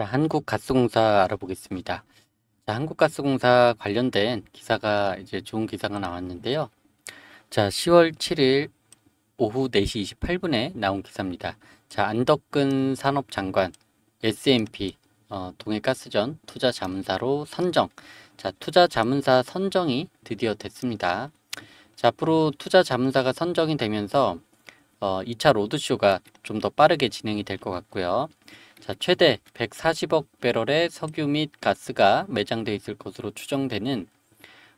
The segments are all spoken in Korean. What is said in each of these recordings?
자, 한국가스공사 알아보겠습니다. 자, 한국가스공사 관련된 기사가 이제 좋은 기사가 나왔는데요. 자, 10월 7일 오후 4시 28분에 나온 기사입니다. 자, 안덕근 산업장관 S&P 어, 동해가스전 투자 자문사로 선정. 자, 투자 자문사 선정이 드디어 됐습니다. 자, 앞으로 투자 자문사가 선정이 되면서 어, 2차 로드쇼가 좀 더 빠르게 진행이 될 것 같고요. 자, 최대 140억 배럴의 석유 및 가스가 매장돼 있을 것으로 추정되는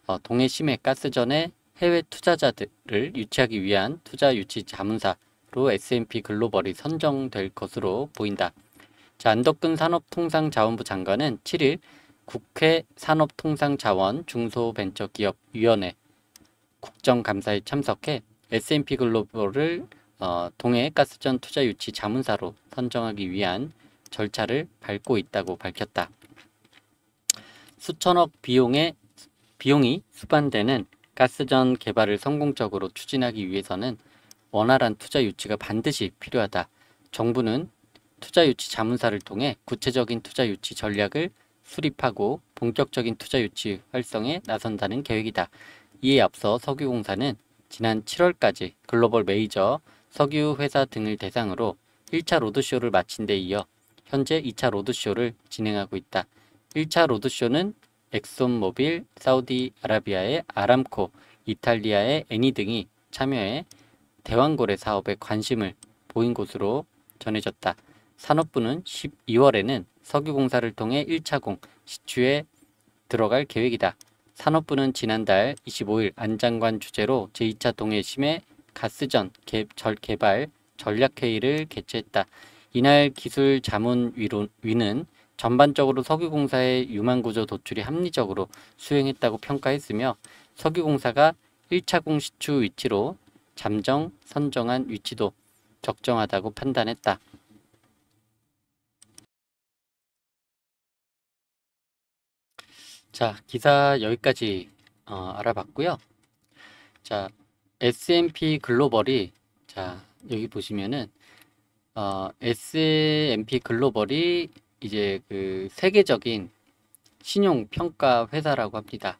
어, 동해 심해 가스전에 해외 투자자들을 유치하기 위한 투자 유치 자문사로 S&P 글로벌이 선정될 것으로 보인다. 자, 안덕근 산업통상자원부 장관은 7일 국회 산업통상자원 중소벤처기업위원회 국정감사에 참석해 S&P 글로벌을 어, 동해 가스전 투자 유치 자문사로 선정하기 위한 절차를 밟고 있다고 밝혔다. 수천억 비용의 비용이 수반되는 가스전 개발을 성공적으로 추진하기 위해서는 원활한 투자 유치가 반드시 필요하다. 정부는 투자 유치 자문사를 통해 구체적인 투자 유치 전략을 수립하고 본격적인 투자 유치 활성에 나선다는 계획이다. 이에 앞서 석유공사는 지난 7월까지 글로벌 메이저 석유회사 등을 대상으로 1차 로드쇼를 마친 데 이어 현재 2차 로드쇼를 진행하고 있다. 1차 로드쇼는 엑소모빌 사우디아라비아의 아람코, 이탈리아의 애니 등이 참여해 대왕고래 사업에 관심을 보인 것으로 전해졌다. 산업부는 12월에는 석유공사를 통해 1차공 시추에 들어갈 계획이다. 산업부는 지난달 25일 안장관 주재로 제2차 동해심의 가스전 개, 절 개발 전략회의를 개최했다. 이날 기술 자문 위는 전반적으로 석유공사의 유망구조 도출이 합리적으로 수행했다고 평가했으며 석유공사가 1차 공시추 위치로 잠정 선정한 위치도 적정하다고 판단했다. 자, 기사 여기까지 어, 알아봤고요. 자, S&P 글로벌이 자, 여기 보시면은 어, S&P 글로벌이 이제 그 세계적인 신용평가 회사라고 합니다.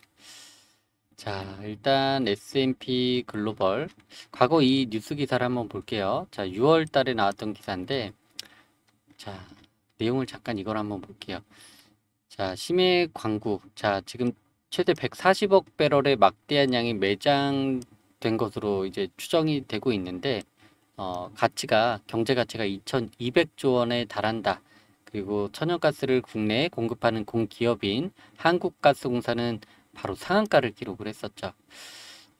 자, 일단 S&P 글로벌 과거 이 뉴스 기사를 한번 볼게요. 자, 6월 달에 나왔던 기사인데 자, 내용을 잠깐 이걸 한번 볼게요. 자, 심해 광구. 자, 지금 최대 140억 배럴의 막대한 양이 매장된 것으로 이제 추정이 되고 있는데 어, 가치가 경제 가치가 2,200조 원에 달한다. 그리고 천연가스를 국내에 공급하는 공기업인 한국가스공사는 바로 상한가를 기록을 했었죠.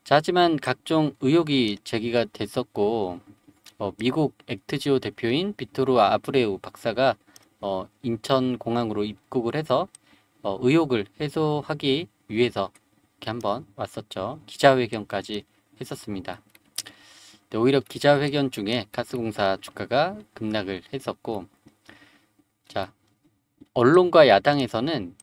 자, 하지만 각종 의혹이 제기가 됐었고 어, 미국 액트지오 대표인 비토르 아브레우 박사가 어, 인천공항으로 입국을 해서 어, 의혹을 해소하기 위해서 이렇게 한번 왔었죠. 기자회견까지 했었습니다. 네, 오히려 기자회견 중에 가스공사 주가가 급락을 했었고 자 언론과 야당에서는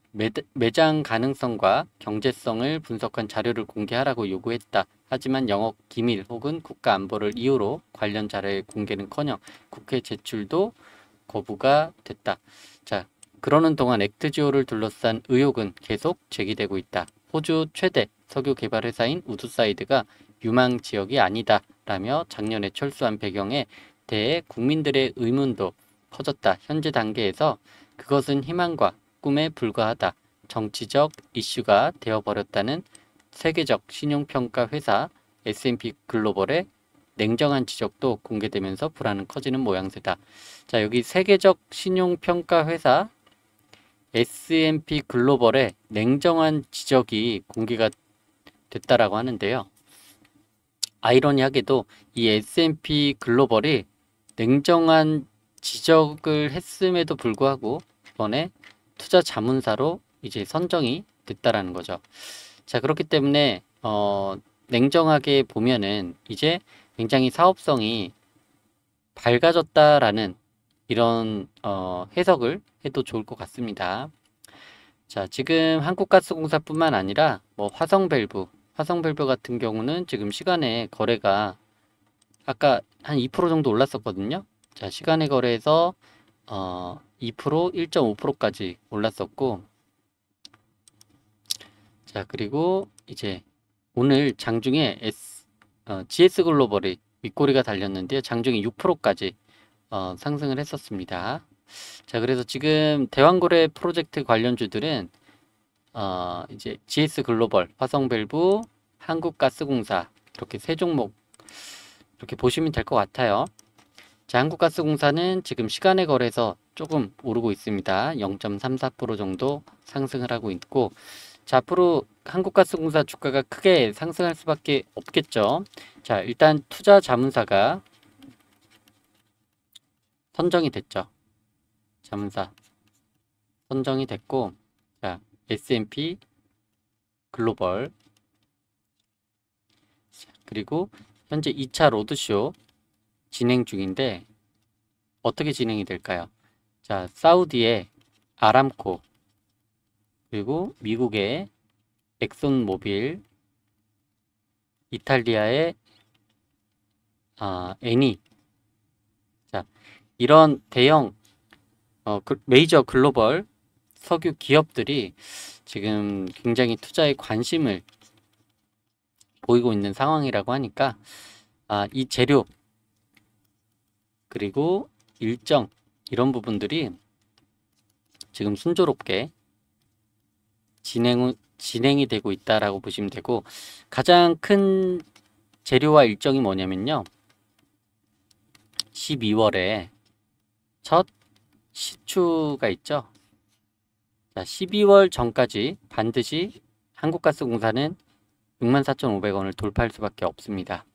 매, 장 가능성과 경제성을 분석한 자료를 공개하라고 요구했다. 하지만 영업 기밀 혹은 국가 안보를 이유로 관련 자료의 공개는커녕 국회 제출도 거부가 됐다. 자, 그러는 동안 액트지오를 둘러싼 의혹은 계속 제기되고 있다. 호주 최대 석유 개발 회사인 우드사이드가 유망 지역이 아니다 라며 작년에 철수한 배경에 대해 국민들의 의문도 커졌다 현재 단계에서 그것은 희망과 꿈에 불과하다. 정치적 이슈가 되어버렸다는 세계적 신용평가 회사 S&P 글로벌의 냉정한 지적도 공개되면서 불안은 커지는 모양새다. 자 여기 세계적 신용평가 회사 S&P 글로벌의 냉정한 지적이 공개가 됐다라고 하는데요. 아이러니하게도 이 S&P 글로벌이 냉정한 지적을 했음에도 불구하고 이번에 투자 자문사로 이제 선정이 됐다라는 거죠. 자 그렇기 때문에 어, 냉정하게 보면은 이제 굉장히 사업성이 밝아졌다라는 이런 어, 해석을 해도 좋을 것 같습니다. 자 지금 한국가스공사뿐만 아니라 뭐 화성밸브 화성별표 같은 경우는 지금 시간에 거래가 아까 한 2% 정도 올랐었거든요. 자, 시간의 거래에서 어, 2%, 1.5%까지 올랐었고 자, 그리고 이제 오늘 장중에 S, 어, GS 글로벌이 윗꼬리가 달렸는데요. 장중에 6%까지 어, 상승을 했었습니다. 자, 그래서 지금 대왕거래 프로젝트 관련주들은 어, 이제 GS 글로벌, 화성밸브, 한국가스공사 이렇게 세 종목 이렇게 보시면 될 것 같아요. 자, 한국가스공사는 지금 시간에 거래서 조금 오르고 있습니다. 0.34% 정도 상승을 하고 있고 자, 앞으로 한국가스공사 주가가 크게 상승할 수밖에 없겠죠. 자, 일단 투자 자문사가 선정이 됐죠. 자문사 선정이 됐고 S&P 글로벌 그리고 현재 2차 로드쇼 진행 중인데 어떻게 진행이 될까요? 자, 사우디의 아람코 그리고 미국의 엑손모빌 이탈리아의 아, 애니 자, 이런 대형 어, 그, 메이저 글로벌 석유 기업들이 지금 굉장히 투자에 관심을 보이고 있는 상황이라고 하니까 아, 이 재료 그리고 일정 이런 부분들이 지금 순조롭게 진행, 진행이 되고 있다라고 보시면 되고 가장 큰 재료와 일정이 뭐냐면요. 12월에 첫 시추가 있죠. 자, 12월 전까지 반드시 한국가스공사는 64,500원을 돌파할 수밖에 없습니다.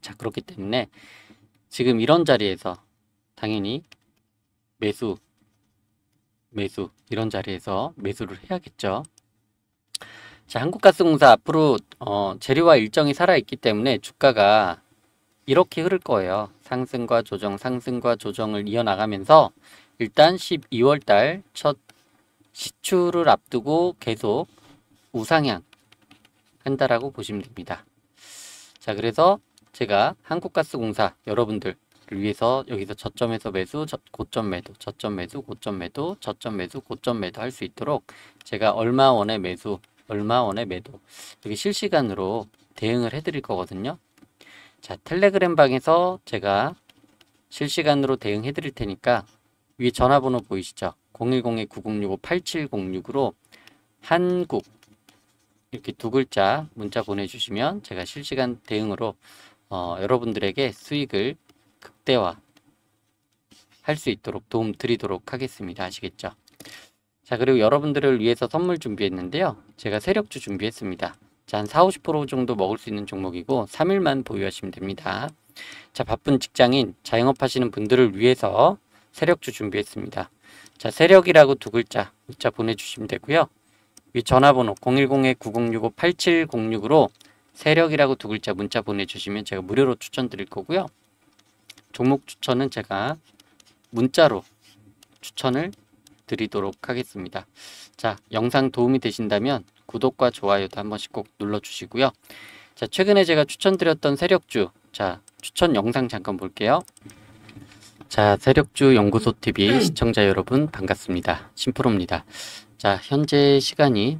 자 그렇기 때문에 지금 이런 자리에서 당연히 매수 매수 이런 자리에서 매수를 해야겠죠. 자 한국가스공사 앞으로 어, 재료와 일정이 살아있기 때문에 주가가 이렇게 흐를 거예요. 상승과 조정, 상승과 조정을 이어나가면서 일단 12월 달 첫 시추를 앞두고 계속 우상향 한다라고 보시면 됩니다. 자, 그래서 제가 한국가스공사 여러분들 위해서 여기서 저점에서 매수, 저, 고점 매도, 저점 매수, 고점 매도, 저점 매수, 고점 매도 할 수 있도록 제가 얼마 원의 매수, 얼마 원의 매도 이렇 실시간으로 대응을 해드릴 거거든요. 자 텔레그램 방에서 제가 실시간으로 대응해 드릴 테니까 위 전화번호 보이시죠? 010-906-8706으로 5 한국 이렇게 두 글자 문자 보내주시면 제가 실시간 대응으로 어, 여러분들에게 수익을 극대화 할 수 있도록 도움 드리도록 하겠습니다. 아시겠죠? 자 그리고 여러분들을 위해서 선물 준비했는데요. 제가 세력주 준비했습니다. 자, 한 4, 0 50% 정도 먹을 수 있는 종목이고 3일만 보유하시면 됩니다. 자, 바쁜 직장인, 자영업 하시는 분들을 위해서 세력주 준비했습니다. 자, 세력이라고 두 글자 문자 보내주시면 되고요. 위 전화번호 010-9065-8706으로 세력이라고 두 글자 문자 보내주시면 제가 무료로 추천드릴 거고요. 종목 추천은 제가 문자로 추천을 드리도록 하겠습니다. 자, 영상 도움이 되신다면 구독과 좋아요도 한 번씩 꼭 눌러주시고요. 자, 최근에 제가 추천드렸던 세력주, 자, 추천 영상 잠깐 볼게요. 자, 세력주 연구소 TV 음. 음. 시청자 여러분 반갑습니다. 심프로입니다. 자, 현재 시간이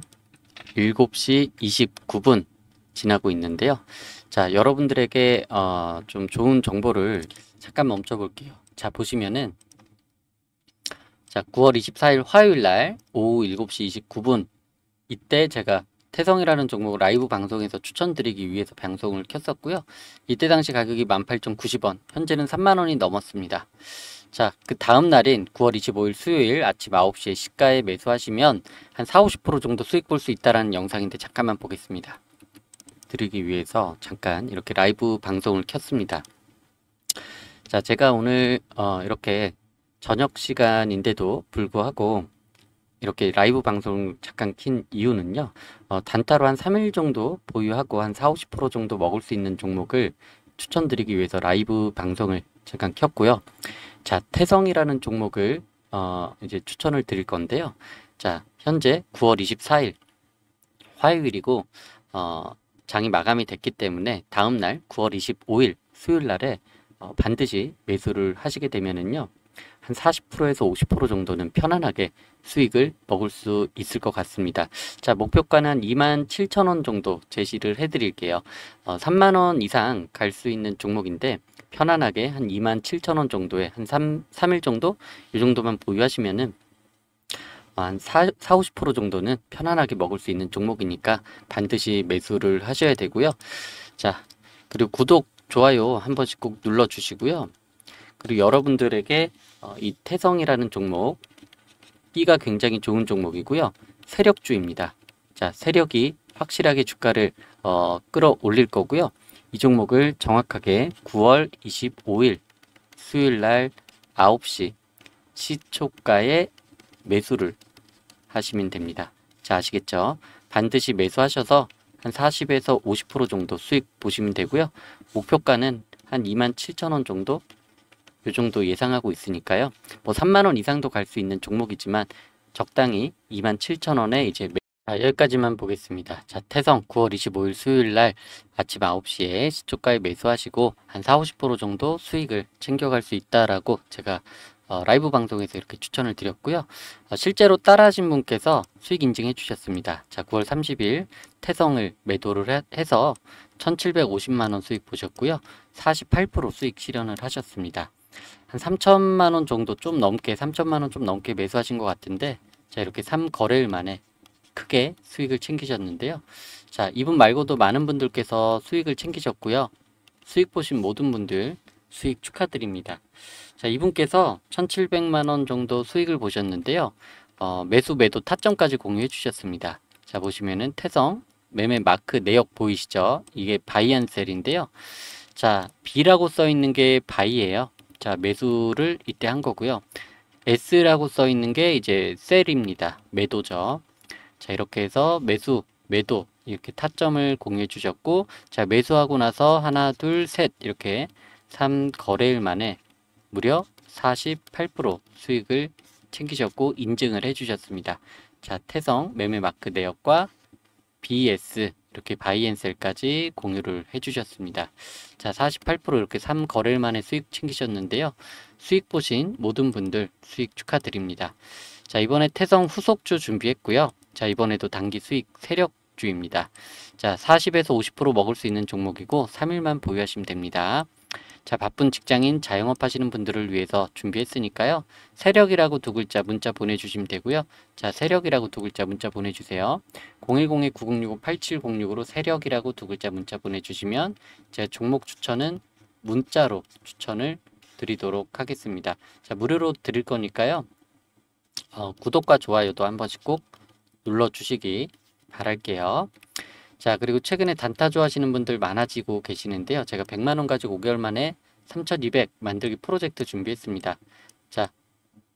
7시 29분 지나고 있는데요. 자, 여러분들에게 어, 좀 좋은 정보를 잠깐 멈춰 볼게요. 자, 보시면은 자, 9월 24일 화요일 날 오후 7시 29분 이때 제가 태성이라는 종목 을 라이브 방송에서 추천드리기 위해서 방송을 켰었고요. 이때 당시 가격이 18,090원, 현재는 3만원이 넘었습니다. 자, 그 다음 날인 9월 25일 수요일 아침 9시에 시가에 매수하시면 한 4, 50% 정도 수익 볼 수 있다는 영상인데 잠깐만 보겠습니다. 드리기 위해서 잠깐 이렇게 라이브 방송을 켰습니다. 자, 제가 오늘 어, 이렇게 저녁 시간인데도 불구하고 이렇게 라이브 방송 잠깐 킨 이유는요. 어, 단타로 한 3일 정도 보유하고 한 4, 50% 정도 먹을 수 있는 종목을 추천드리기 위해서 라이브 방송을 잠깐 켰고요. 자, 태성이라는 종목을 어, 이제 추천을 드릴 건데요. 자, 현재 9월 24일 화요일이고 어, 장이 마감이 됐기 때문에 다음 날 9월 25일 수요일 날에 어, 반드시 매수를 하시게 되면은요. 한 40%에서 50% 정도는 편안하게 수익을 먹을 수 있을 것 같습니다. 자, 목표가는 27,000원 정도 제시를 해드릴게요. 어, 3만원 이상 갈 수 있는 종목인데 편안하게 한 27,000원 정도에 한 3, 3일 정도 이 정도만 보유하시면은 어, 한 4, 50% 정도는 편안하게 먹을 수 있는 종목이니까 반드시 매수를 하셔야 되고요. 자, 그리고 구독, 좋아요 한 번씩 꼭 눌러주시고요. 그리고 여러분들에게 어, 이 태성이라는 종목 끼가 굉장히 좋은 종목이고요. 세력주입니다. 자, 세력이 확실하게 주가를 어, 끌어올릴 거고요. 이 종목을 정확하게 9월 25일 수요일 날 9시 시초가에 매수를 하시면 됩니다. 자, 아시겠죠? 반드시 매수하셔서 한 40에서 50% 정도 수익 보시면 되고요. 목표가는 한 27,000원 정도 요 정도 예상하고 있으니까요. 뭐 3만 원 이상도 갈 수 있는 종목이지만 적당히 2만 7천 원에 이제 자, 여기까지만 보겠습니다. 자, 태성 9월 25일 수요일 날 아침 9시에 시초가에 매수하시고 한 4, 50% 정도 수익을 챙겨갈 수 있다라고 제가 어, 라이브 방송에서 이렇게 추천을 드렸고요. 어, 실제로 따라하신 분께서 수익 인증해 주셨습니다. 자, 9월 30일 태성을 매도를 해, 해서 1750만원 수익 보셨고요. 48% 수익 실현을 하셨습니다. 한 3천만 원 정도 좀 넘게 3천만 원 좀 넘게 매수하신 것 같은데 자 이렇게 3거래일 만에 크게 수익을 챙기셨는데요. 자 이분 말고도 많은 분들께서 수익을 챙기셨고요. 수익 보신 모든 분들 수익 축하드립니다. 자 이분께서 1,700만 원 정도 수익을 보셨는데요. 어, 매수 매도 타점까지 공유해 주셨습니다. 자 보시면은 태성 매매 마크 내역 보이시죠? 이게 바이안셀인데요. 자 B라고 써 있는 게 바이예요. 자, 매수를 이때 한 거고요. S라고 써 있는 게 이제 셀입니다. 매도죠. 자, 이렇게 해서 매수, 매도 이렇게 타점을 공유해 주셨고 자, 매수하고 나서 하나, 둘, 셋 이렇게 3 거래일 만에 무려 48% 수익을 챙기셨고 인증을 해 주셨습니다. 자, 태성 매매 마크 내역과 BS 이렇게 바이앤셀까지 공유를 해주셨습니다. 자, 48% 이렇게 3거래일 만에 수익 챙기셨는데요. 수익 보신 모든 분들 수익 축하드립니다. 자, 이번에 태성 후속주 준비했고요. 자, 이번에도 단기 수익 세력 주입니다. 자, 40에서 50% 먹을 수 있는 종목이고 3일만 보유하시면 됩니다. 자, 바쁜 직장인 자영업 하시는 분들을 위해서 준비했으니까요. 세력이라고 두 글자 문자 보내주시면 되고요. 자, 세력이라고 두 글자 문자 보내주세요. 010-9065-8706으로 세력이라고 두 글자 문자 보내주시면 제가 종목 추천은 문자로 추천을 드리도록 하겠습니다. 자, 무료로 드릴 거니까요. 어, 구독과 좋아요도 한 번씩 꼭 눌러주시기 바랄게요. 자 그리고 최근에 단타 좋아하시는 분들 많아지고 계시는데요. 제가 100만원 가지고 5개월 만에 3200 만들기 프로젝트 준비했습니다. 자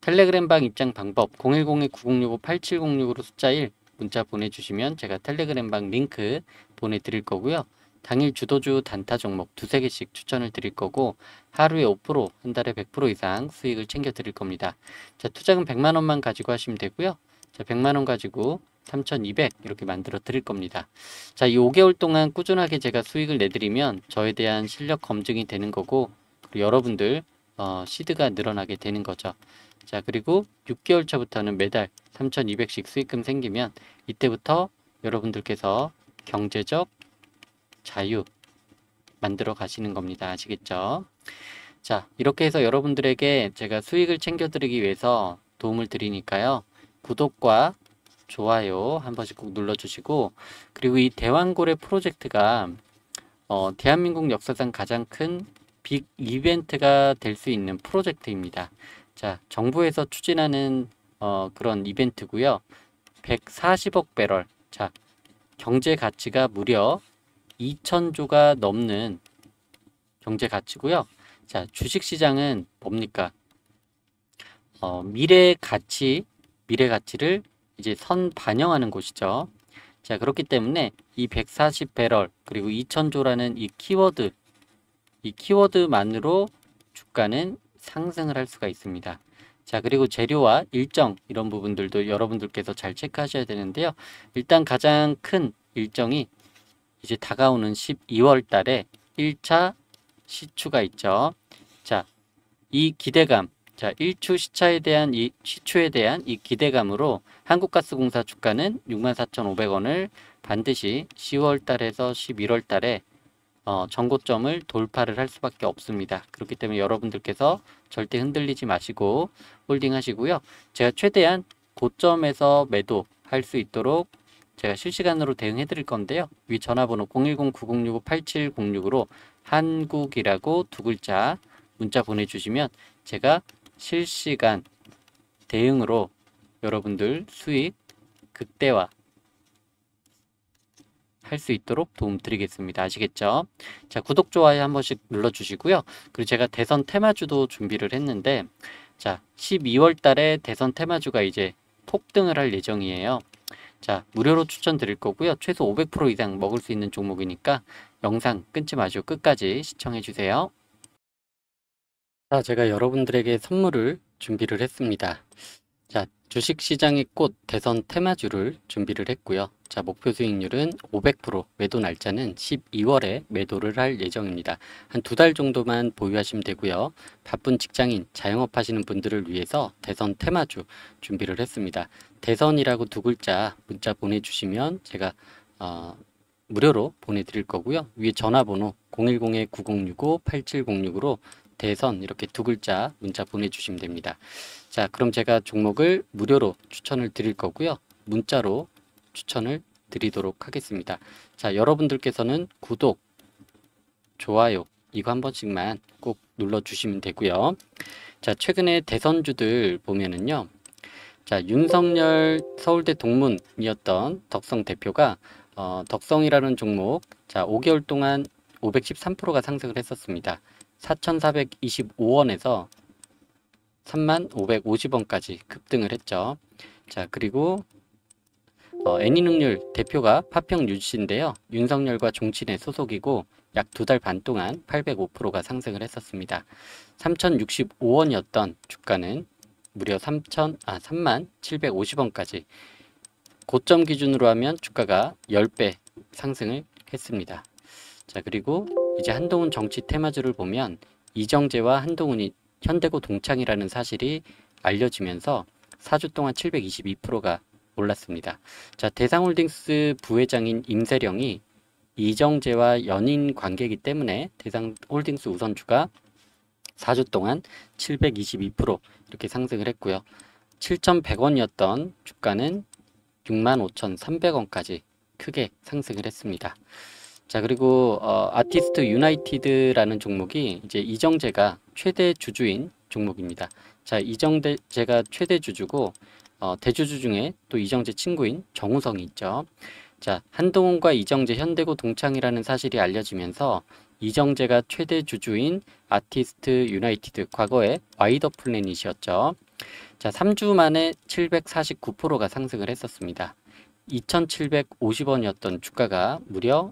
텔레그램방 입장 방법 010-9065-8706으로 숫자 1 문자 보내주시면 제가 텔레그램방 링크 보내드릴 거고요. 당일 주도주 단타 종목 두세 개씩 추천을 드릴 거고 하루에 5%, 한 달에 100% 이상 수익을 챙겨 드릴 겁니다. 자, 투자금 100만 원만 가지고 하시면 되고요. 자, 100만 원 가지고 3200 이렇게 만들어 드릴 겁니다. 자, 이 5개월 동안 꾸준하게 제가 수익을 내드리면 저에 대한 실력 검증이 되는 거고 여러분들 어, 시드가 늘어나게 되는 거죠. 자, 그리고 6개월 차부터는 매달 3200씩 수익금 생기면 이때부터 여러분들께서 경제적 자유 만들어 가시는 겁니다. 아시겠죠? 자, 이렇게 해서 여러분들에게 제가 수익을 챙겨드리기 위해서 도움을 드리니까요. 구독과 좋아요 한 번씩 꼭 눌러주시고 그리고 이 대왕고래 프로젝트가 어, 대한민국 역사상 가장 큰 빅 이벤트가 될 수 있는 프로젝트입니다. 자, 정부에서 추진하는 어, 그런 이벤트고요. 140억 배럴. 자, 경제 가치가 무려 2천조가 넘는 경제 가치고요. 자, 주식 시장은 뭡니까? 어, 미래 가치, 미래 가치를 이제 선 반영하는 곳이죠. 자 그렇기 때문에 이 140배럴 그리고 2000조라는 이 키워드 이 키워드만으로 주가는 상승을 할 수가 있습니다. 자 그리고 재료와 일정 이런 부분들도 여러분들께서 잘 체크하셔야 되는데요. 일단 가장 큰 일정이 이제 다가오는 12월 달에 1차 시추가 있죠. 자, 이 기대감 자, 1주 시차에 대한 이 시초에 대한 이 기대감으로 한국가스공사 주가는 64,500원을 반드시 10월 달에서 11월 달에 어, 전고점을 돌파를 할 수밖에 없습니다. 그렇기 때문에 여러분들께서 절대 흔들리지 마시고 홀딩 하시고요. 제가 최대한 고점에서 매도할 수 있도록 제가 실시간으로 대응해 드릴 건데요. 위 전화번호 010-9065-8706으로 한국이라고 두 글자 문자 보내주시면 제가 실시간 대응으로 여러분들 수익 극대화 할 수 있도록 도움드리겠습니다. 아시겠죠? 자, 구독, 좋아요 한 번씩 눌러주시고요. 그리고 제가 대선 테마주도 준비를 했는데 자, 12월 달에 대선 테마주가 이제 폭등을 할 예정이에요. 자, 무료로 추천드릴 거고요. 최소 500% 이상 먹을 수 있는 종목이니까 영상 끊지 마시고 끝까지 시청해주세요. 자, 아, 제가 여러분들에게 선물을 준비를 했습니다. 자, 주식시장의 꽃 대선 테마주를 준비를 했고요. 자, 목표 수익률은 500%, 매도 날짜는 12월에 매도를 할 예정입니다. 한 두 달 정도만 보유하시면 되고요. 바쁜 직장인, 자영업 하시는 분들을 위해서 대선 테마주 준비를 했습니다. 대선이라고 두 글자 문자 보내주시면 제가 어, 무료로 보내드릴 거고요. 위에 전화번호 010-9065-8706으로 대선 이렇게 두 글자 문자 보내주시면 됩니다. 자 그럼 제가 종목을 무료로 추천을 드릴 거고요. 문자로 추천을 드리도록 하겠습니다. 자 여러분들께서는 구독, 좋아요 이거 한 번씩만 꼭 눌러주시면 되고요. 자 최근에 대선주들 보면은요. 자 윤석열 서울대 동문이었던 덕성 대표가 어, 덕성이라는 종목 자 5개월 동안 513%가 상승을 했었습니다. 4,425원에서 3,550원까지 급등을 했죠. 자 그리고 어, 애니능률 대표가 파평 유씨인데요. 윤석열과 종친의 소속이고 약 두 달 반 동안 805%가 상승을 했었습니다. 3,065원이었던 주가는 무려 3천, 아, 3만 750원까지 고점 기준으로 하면 주가가 10배 상승을 했습니다. 자 그리고 이제 한동훈 정치 테마주를 보면 이정재와 한동훈이 현대고 동창이라는 사실이 알려지면서 4주 동안 722%가 올랐습니다. 자, 대상홀딩스 부회장인 임세령이 이정재와 연인 관계이기 때문에 대상홀딩스 우선주가 4주 동안 722% 이렇게 상승을 했고요. 7,100원이었던 주가는 65,300원까지 크게 상승을 했습니다. 자 그리고 어, 아티스트 유나이티드라는 종목이 이제 이정재가 최대 주주인 종목입니다. 자 이정재가 최대 주주고 어, 대주주 중에 또 이정재 친구인 정우성이 있죠. 자 한동훈과 이정재 현대고 동창이라는 사실이 알려지면서 이정재가 최대 주주인 아티스트 유나이티드 과거에 와이더 플래닛이었죠. 자 3주 만에 749%가 상승을 했었습니다. 2,750원이었던 주가가 무려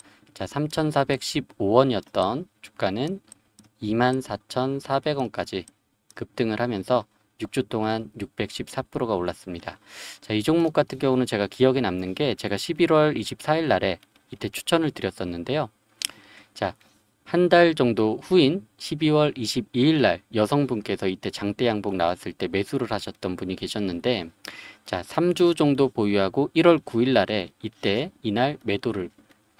자, 3,415원이었던 주가는 24,400원까지 급등을 하면서 6주 동안 614%가 올랐습니다. 자, 이 종목 같은 경우는 제가 기억에 남는 게 제가 11월 24일 날에 이때 추천을 드렸었는데요. 자, 한 달 정도 후인 12월 22일 날 여성분께서 이때 장대 양봉 나왔을 때 매수를 하셨던 분이 계셨는데 자, 3주 정도 보유하고 1월 9일 날에 이때 이날 매도를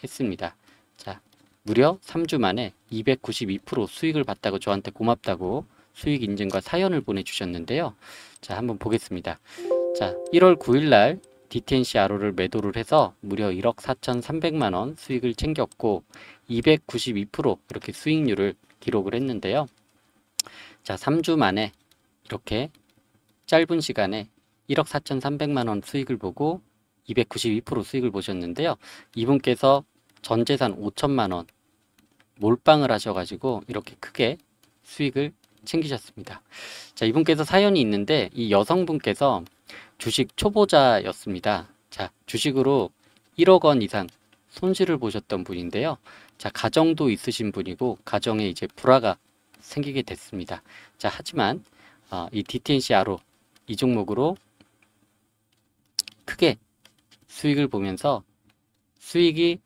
했습니다. 자, 무려 3주 만에 292% 수익을 봤다고 저한테 고맙다고 수익 인증과 사연을 보내주셨는데요. 자, 한번 보겠습니다. 자, 1월 9일날 DTNC RO를 매도를 해서 무려 1억 4,300만원 수익을 챙겼고 292% 이렇게 수익률을 기록을 했는데요. 자, 3주 만에 이렇게 짧은 시간에 1억 4,300만원 수익을 보고 292% 수익을 보셨는데요. 이분께서 전재산 5천만 원 몰빵을 하셔가지고 이렇게 크게 수익을 챙기셨습니다. 자 이분께서 사연이 있는데 이 여성분께서 주식 초보자였습니다. 자 주식으로 1억 원 이상 손실을 보셨던 분인데요. 자 가정도 있으신 분이고 가정에 이제 불화가 생기게 됐습니다. 자 하지만 어, 이 DTNCR로 이 종목으로 크게 수익을 보면서 수익이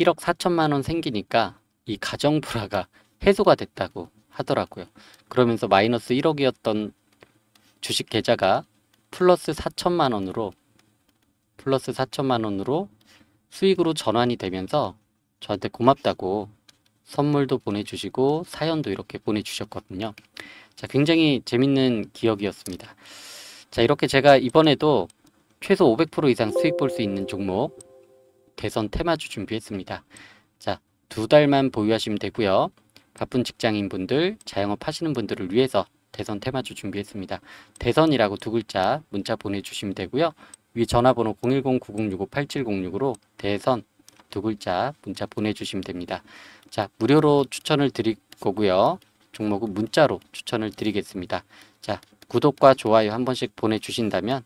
1억 4천만 원 생기니까 이 가정 불화가 해소가 됐다고 하더라고요. 그러면서 마이너스 1억이었던 주식 계좌가 플러스 4천만 원으로 플러스 4천만 원으로 수익으로 전환이 되면서 저한테 고맙다고 선물도 보내주시고 사연도 이렇게 보내주셨거든요. 자, 굉장히 재밌는 기억이었습니다. 자, 이렇게 제가 이번에도 최소 500% 이상 수익 볼 수 있는 종목 대선 테마주 준비했습니다. 자, 두 달만 보유하시면 되고요. 바쁜 직장인분들, 자영업 하시는 분들을 위해서 대선 테마주 준비했습니다. 대선이라고 두 글자 문자 보내주시면 되고요. 위 전화번호 010-9065-8706으로 대선 두 글자 문자 보내주시면 됩니다. 자, 무료로 추천을 드릴 거고요. 종목은 문자로 추천을 드리겠습니다. 자, 구독과 좋아요 한 번씩 보내주신다면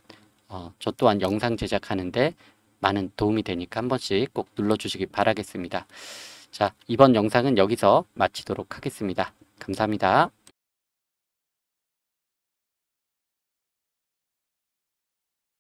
어, 저 또한 영상 제작하는데 많은 도움이 되니까 한 번씩 꼭 눌러주시기 바라겠습니다. 자, 이번 영상은 여기서 마치도록 하겠습니다. 감사합니다.